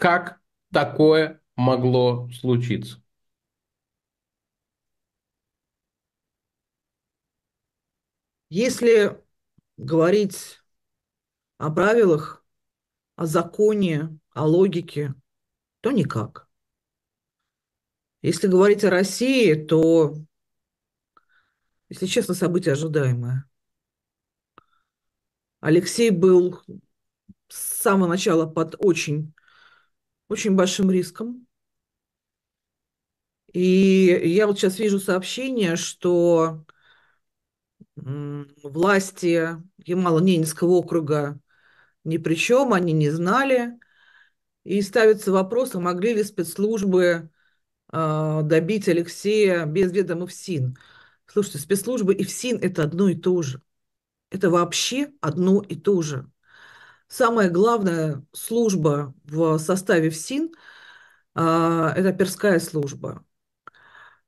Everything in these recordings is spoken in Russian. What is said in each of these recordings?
Как такое могло случиться? Если говорить о правилах, о законе, о логике, то никак. Если говорить о России, то, если честно, события ожидаемые. Алексей был с самого начала под очень очень большим риском. И я вот сейчас вижу сообщение, что власти Ямало-Ненецкого округа ни при чем, они не знали. И ставится вопрос, а могли ли спецслужбы э, добить Алексея без ведома ФСИН. Слушайте, спецслужбы и ФСИН – это одно и то же. Это вообще одно и то же. Самая главная служба в составе ФСИН а, – это перская служба.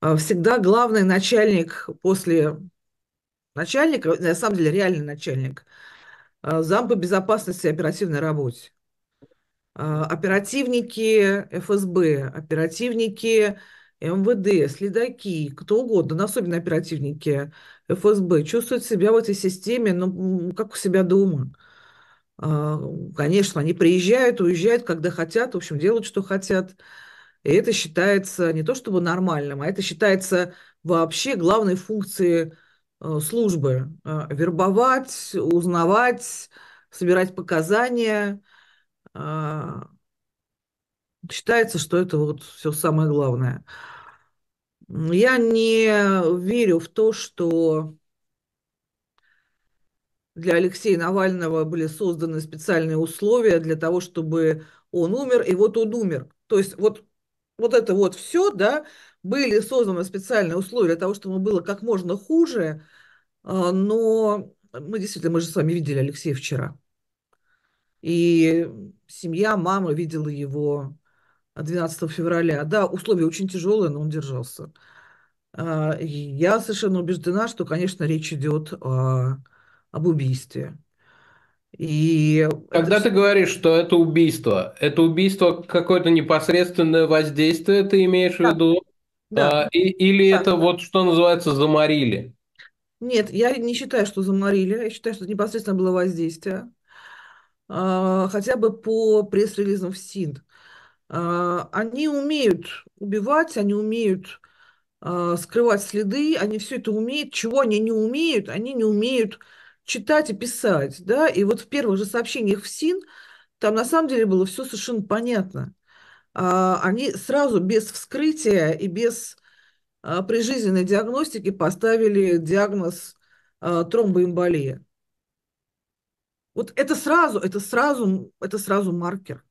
А, всегда главный начальник после начальника, на самом деле реальный начальник, а, зам по безопасности и оперативной работе. Оперативники ФСБ, оперативники МВД, следаки, кто угодно, но особенно оперативники ФСБ, чувствуют себя в этой системе, ну, как у себя дома. А, конечно, они приезжают, уезжают, когда хотят, в общем, делают, что хотят. И это считается не то чтобы нормальным, а это считается вообще главной функцией а, службы. А, вербовать, узнавать, собирать показания. Считается, что это вот все самое главное. Я не верю в то, что для Алексея Навального были созданы специальные условия для того, чтобы он умер, и вот он умер. То есть вот, вот это вот все, да, были созданы специальные условия для того, чтобы было как можно хуже, а, но мы действительно, мы же с вами видели Алексея вчера. И семья, мама видела его 12 февраля. Да, условия очень тяжелые, но он держался. А, я совершенно убеждена, что, конечно, речь идет о об убийстве. И Когда это... ты говоришь, что это убийство, это убийство какое-то непосредственное воздействие, ты имеешь да. в виду? Да. А, и, или да. это вот что называется заморили? Нет, я не считаю, что заморили. Я считаю, что это непосредственно было воздействие. А, хотя бы по пресс-релизам в СИН. А, они умеют убивать, они умеют а, скрывать следы, они все это умеют. Чего они не умеют? Они не умеют читать и писать, да, и вот в первых же сообщениях в СИН там на самом деле было все совершенно понятно. А, они сразу без вскрытия и без а, прижизненной диагностики поставили диагноз а, тромбоэмболия. Вот это сразу, это сразу, это сразу маркер.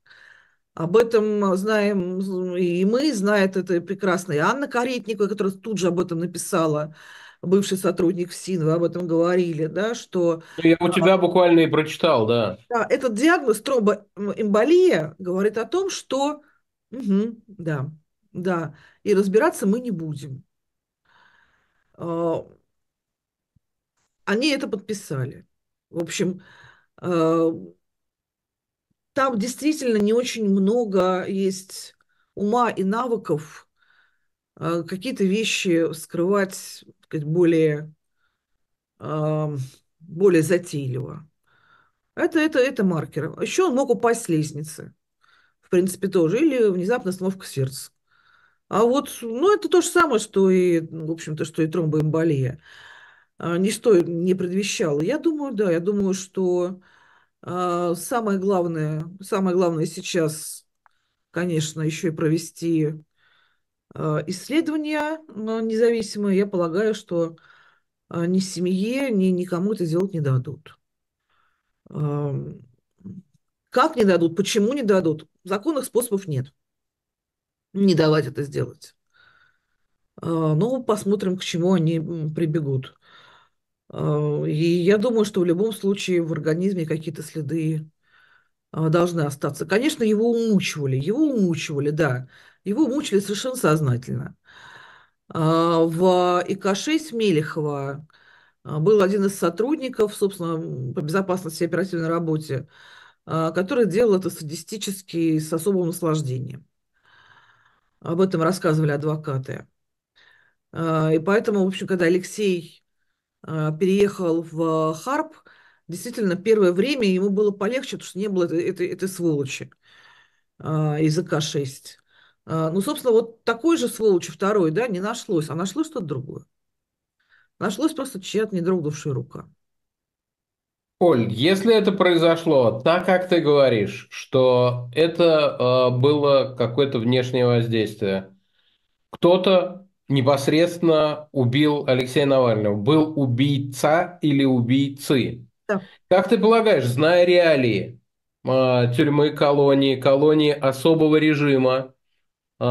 Об этом знаем и мы, знает это прекрасно и Анна Каретникова, которая тут же об этом написала бывший сотрудник ФСИН, вы об этом говорили, да, что... Ну, я у а, тебя а, буквально и прочитал, да. Да, этот диагноз тромбоэмболия говорит о том, что... Угу, да, да, и разбираться мы не будем. А, они это подписали. В общем, а, там действительно не очень много есть ума и навыков какие-то вещи скрывать сказать, более, более затейливо. Это, это, это маркер. Еще он мог упасть с лестницы, в принципе, тоже, или внезапно остановка сердца. А вот, ну, это то же самое, что и, в общем-то, что и тромбоэмболия. А, Ничто не предвещало. Я думаю, да, я думаю, что а, самое главное, самое главное сейчас, конечно, еще и провести Э, исследования независимые, я полагаю, что э, ни семье, ни никому это сделать не дадут. Эм, как не дадут, почему не дадут? Законных способов нет. Не давать это сделать. Э, ну, посмотрим, к чему они прибегут. И я думаю, что в любом случае в организме какие-то следы должны остаться. Конечно, его умучивали, его умучивали, да. Его мучили совершенно сознательно. А, в ИК-6 Мелехова а, был один из сотрудников, собственно, по безопасности и оперативной работе, а, который делал это садистически с особым наслаждением. Об этом рассказывали адвокаты. И поэтому, в общем, когда Алексей переехал в Харп, действительно, первое время ему было полегче, потому что не было этой, этой, этой сволочи из ИК-6. А, ну, собственно, вот такой же сволочи второй, да, не нашлось, а нашлось что-то другое. Нашлось просто чья-то не рука. Оль, если это произошло так, как ты говоришь, что это э, было какое-то внешнее воздействие, кто-то непосредственно убил Алексея Навального, был убийца или убийцы. Да. Как ты полагаешь, зная реалии э, тюрьмы, колонии, колонии особого режима, Э,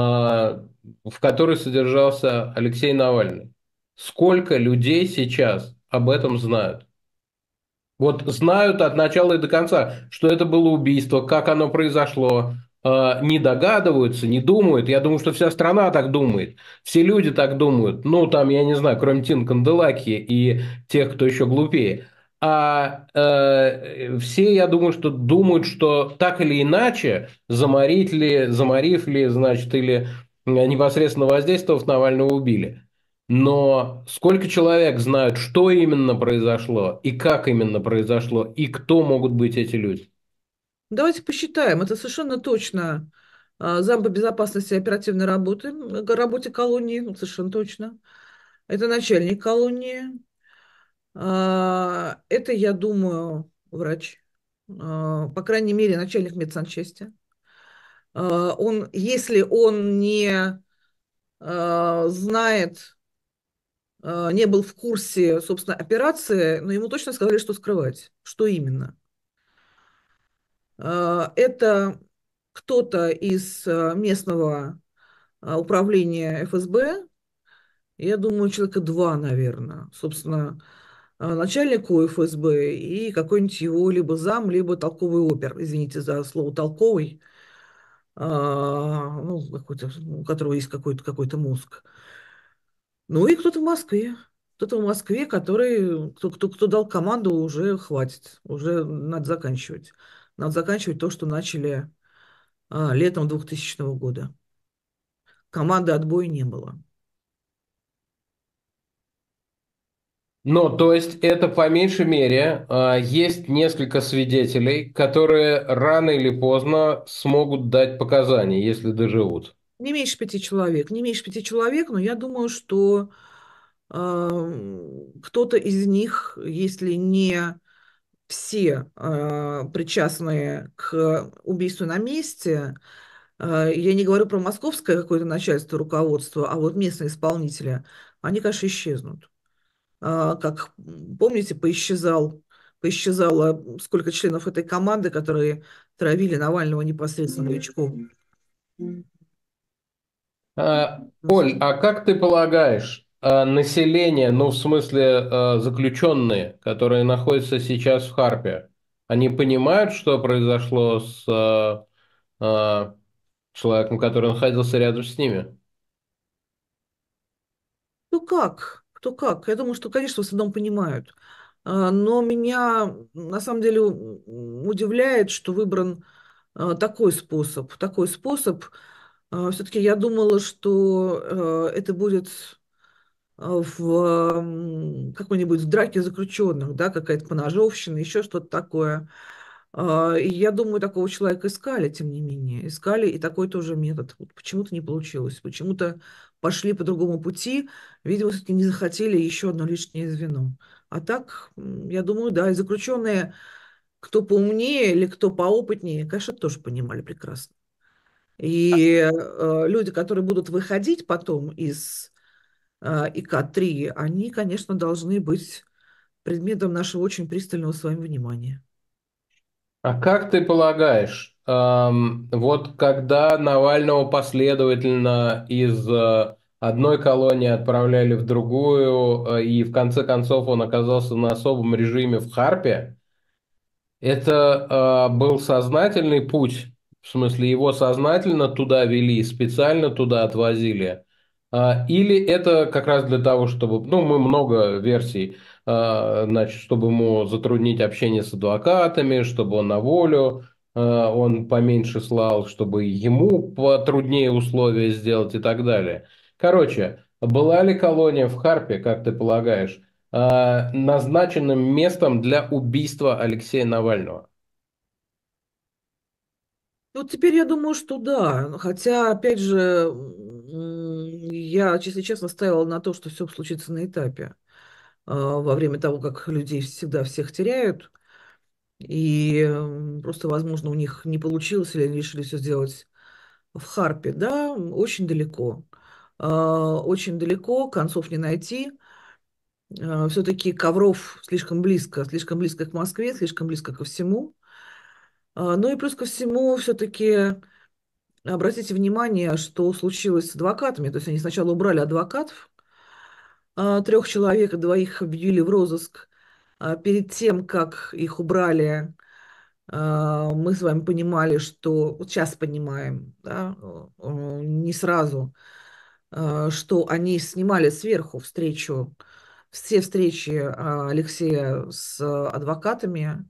в которой содержался Алексей Навальный. Сколько людей сейчас об этом знают? Вот знают от начала и до конца, что это было убийство, как оно произошло, э, не догадываются, не думают. Я думаю, что вся страна так думает, все люди так думают. Ну, там, я не знаю, кроме Тин Канделаки и тех, кто еще глупее а э, все, я думаю, что думают, что так или иначе, заморить ли, заморив ли, значит, или непосредственно воздействовав, Навального убили. Но сколько человек знают, что именно произошло, и как именно произошло, и кто могут быть эти люди? Давайте посчитаем. Это совершенно точно а, зам по безопасности и оперативной работы, работе колонии, совершенно точно. Это начальник колонии, а, это, я думаю, врач, а, по крайней мере, начальник медсанчасти. А, он, если он не знает, не был в курсе, собственно, операции, но ему точно сказали, что скрывать, что именно. Это кто-то из местного управления ФСБ, я думаю, человека два, наверное, собственно, Э, начальнику ФСБ и какой-нибудь его либо зам, либо толковый опер, извините за слово толковый, а, ну, какой-то, у которого есть какой-то какой мозг. Ну и кто-то в Москве, кто-то в Москве, который, кто, кто, кто дал команду, уже хватит, уже надо заканчивать. Надо заканчивать то, что начали а, летом 2000 года. Команды отбоя не было. Ну, то есть это по меньшей мере а, есть несколько свидетелей, которые рано или поздно смогут дать показания, если доживут. Не меньше пяти человек, не меньше пяти человек, но я думаю, что э, кто-то из них, если не все э, причастные к убийству на месте, э, я не говорю про московское какое-то начальство, руководство, а вот местные исполнители, они, конечно, исчезнут. А, как помните, поисчезал, поисчезало сколько членов этой команды, которые травили Навального непосредственно новичков. А, Оль, а как ты полагаешь, а, население, ну, в смысле, заключенные, которые находятся сейчас в Харпе, они понимают, что произошло с человеком, который находился рядом с ними? Ну как? кто как. Я думаю, что, конечно, в основном понимают. А, но меня на самом деле удивляет, что выбран а, такой способ. Такой способ. А, Все-таки я думала, что это будет в какой-нибудь драке заключенных, да, какая-то поножовщина, еще что-то такое. А, и я думаю, такого человека искали, тем не менее. Искали и такой тоже метод. Вот почему-то не получилось. Почему-то пошли по другому пути. Видимо, все-таки не захотели еще одно лишнее звено. А так, я думаю, да, и заключенные, кто поумнее или кто поопытнее, конечно, тоже понимали прекрасно. А и э, люди, которые будут выходить потом из э, ИК-3, они, конечно, должны быть предметом нашего очень пристального с вами внимания. А как ты полагаешь, эм, вот когда Навального последовательно из э, одной колонии отправляли в другую, э, и в конце концов он оказался на особом режиме в Харпе, это э, был сознательный путь, в смысле его сознательно туда вели, специально туда отвозили, э, или это как раз для того, чтобы, ну, мы много версий Э, значит, чтобы ему затруднить общение с адвокатами, чтобы он на волю, э, он поменьше слал, чтобы ему потруднее условия сделать и так далее. Короче, была ли колония в Харпе, как ты полагаешь, э, назначенным местом для убийства Алексея Навального? Вот ну, теперь я думаю, что да. Хотя, опять же, я, если честно, ставила на то, что все случится на этапе. А, во время того, как людей всегда всех теряют, и просто, возможно, у них не получилось, или они решили все сделать в Харпе, да, очень далеко. А, очень далеко, концов не найти. А, все-таки Ковров слишком близко, слишком близко к Москве, слишком близко ко всему. Ну и плюс ко всему, все-таки обратите внимание, что случилось с адвокатами. То есть они сначала убрали адвокатов, а, Трех человек, двоих объявили в розыск. А, перед тем, как их убрали, а, мы с вами понимали, что вот сейчас понимаем, да, не сразу, что они снимали сверху встречу, все встречи Алексея с адвокатами.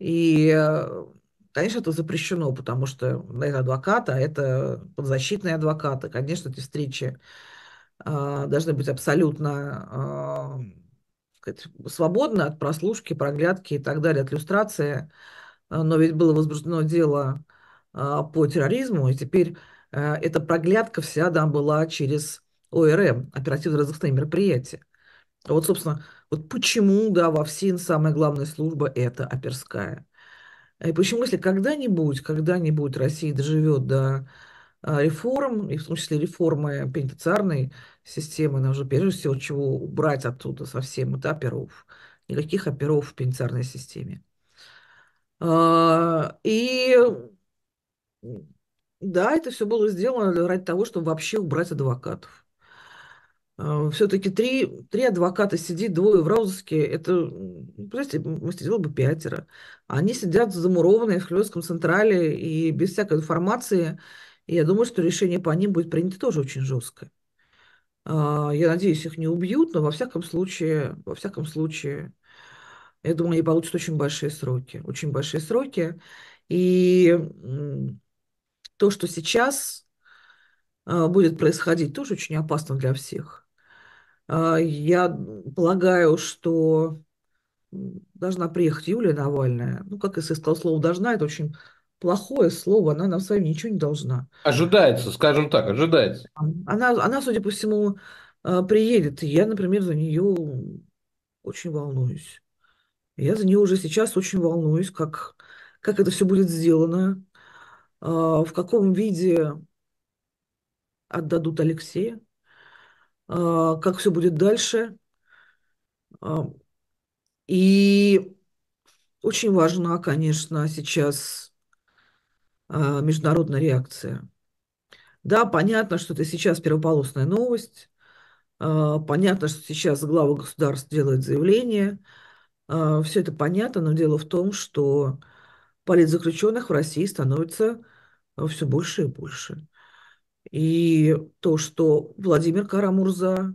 И, конечно, это запрещено, потому что это адвокаты, это подзащитные адвокаты. Конечно, эти встречи а, должны быть абсолютно а, сказать, свободны от прослушки, проглядки и так далее, от люстрации. А, но ведь было возбуждено дело по терроризму, и теперь эта проглядка вся да, была через ОРМ, эм, оперативно-розыскные мероприятия. Вот, собственно, вот почему, да, во ФСИН самая главная служба – это оперская. И почему, если когда-нибудь, когда-нибудь Россия доживет до а, реформ, и в том числе реформы пенитенциарной системы, нам же прежде всего чего убрать оттуда совсем, это оперов. Никаких оперов в пенитенциарной системе. А, и да, это все было сделано ради того, чтобы вообще убрать адвокатов. А, Все-таки три, три адвоката сидит, двое в Раузовске, это, ну, понимаете, сидело бы пятеро. Они сидят замурованные в хлебском Централе и без всякой информации, я думаю, что решение по ним будет принято тоже очень жесткое. А, я надеюсь, их не убьют, но во всяком случае, во всяком случае, я думаю, они получат очень большие сроки, очень большие сроки. И то, что сейчас а, будет происходить, тоже очень опасно для всех. А, я полагаю, что должна приехать Юлия Навальная. Ну, как я сказала слово «должна», это очень плохое слово, она нам с вами ничего не должна. Ожидается, скажем так, ожидается. Она, она судя по всему, э, приедет. И я, например, за нее очень волнуюсь. Я за нее уже сейчас очень волнуюсь, как, как это все будет сделано, э, в каком виде отдадут Алексея, э, как все будет дальше. И очень важна, конечно, сейчас а, международная реакция. Да, понятно, что это сейчас первополосная новость, а, понятно, что сейчас глава государств делает заявление, а, все это понятно, но дело в том, что политзаключенных в России становится все больше и больше. И то, что Владимир Карамурза,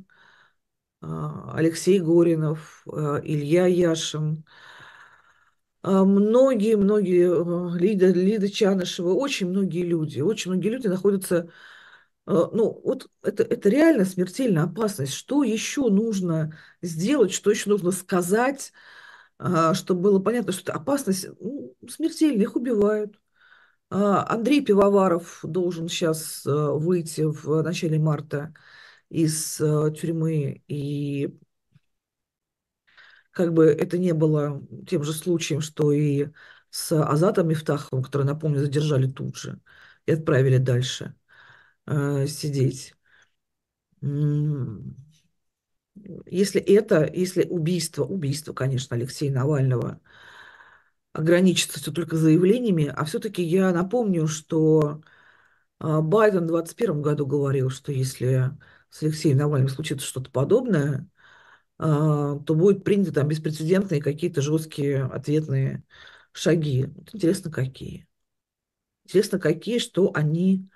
Алексей Горинов, Илья Яшин – многие-многие а, Лида, э, Лида Чанышева, очень многие люди, очень многие люди находятся э, ну, вот это, это реально смертельная опасность. Что еще нужно сделать, что еще нужно сказать, а, чтобы было понятно, что это опасность ну, смертельная, их убивают. А, Андрей Пивоваров должен сейчас э, выйти в начале марта из тюрьмы, и как бы это не было тем же случаем, что и с Азатом Мифтаховым, который, напомню, задержали тут же и отправили дальше э, сидеть. Если это, если убийство, убийство, конечно, Алексея Навального ограничится все только заявлениями, а все-таки я напомню, что а, Байден в 2021 году говорил, что если с Алексеем Навальным случится что-то подобное, а, то будут приняты там беспрецедентные какие-то жесткие ответные шаги. Вот интересно, какие. Интересно, какие, что они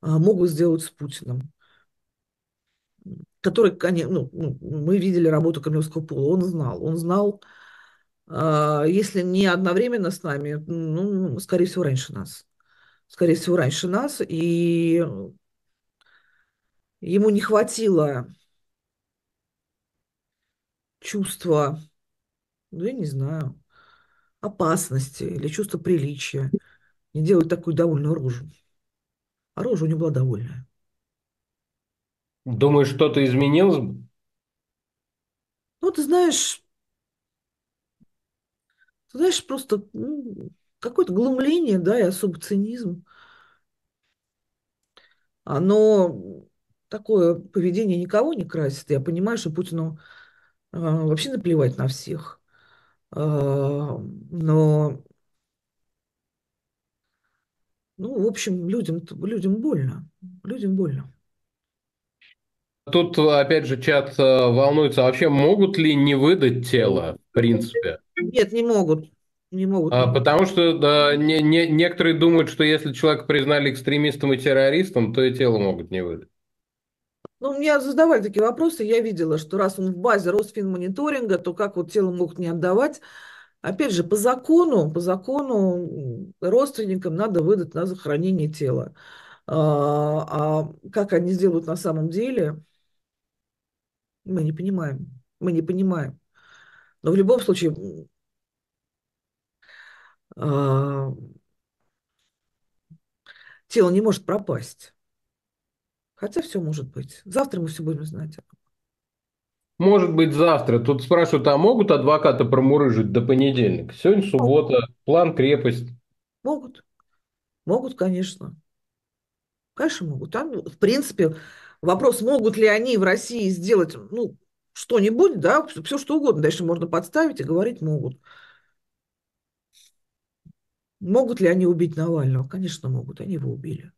а, могут сделать с Путиным. Который, конечно, ну, ну, мы видели работу Кремлевского Пула, он знал. Он знал, а, если не одновременно с нами, ну, ну, скорее всего, раньше нас. Скорее всего, раньше нас. И ему не хватило чувство, ну, я не знаю, опасности или чувство приличия, не делать такую довольную рожу. А рожа у него была довольная. Думаешь, что-то изменилось бы? Ну, ты знаешь, ты знаешь, просто ну, какое-то глумление, да, и особо цинизм. Оно такое поведение никого не красит. Я понимаю, что Путину а, вообще наплевать на всех. А, но, ну, в общем, людям, людям больно. Людям больно. Тут, опять же, чат э, волнуется, а вообще могут ли не выдать тело, в принципе? Нет, не могут. Не могут. А, потому что да, не, не, некоторые думают, что если человека признали экстремистом и террористом, то и тело могут не выдать. Ну, у меня задавали такие вопросы, я видела, что раз он в базе Росфинмониторинга, то как вот тело могут не отдавать? Опять же, по закону, по закону родственникам надо выдать на захоронение тела. А, а как они сделают на самом деле, мы не понимаем. Мы не понимаем. Но в любом случае, а, тело не может пропасть. Хотя все может быть. Завтра мы все будем знать. Может быть, завтра. Тут спрашивают, а могут адвокаты промурыжить до понедельника? Сегодня суббота, могут. план крепость. Могут. Могут, конечно. Конечно, могут. Там, ну, в принципе, вопрос, могут ли они в России сделать ну, что-нибудь, да, все что угодно. Дальше можно подставить и говорить могут. Могут ли они убить Навального? Конечно, могут. Они его убили.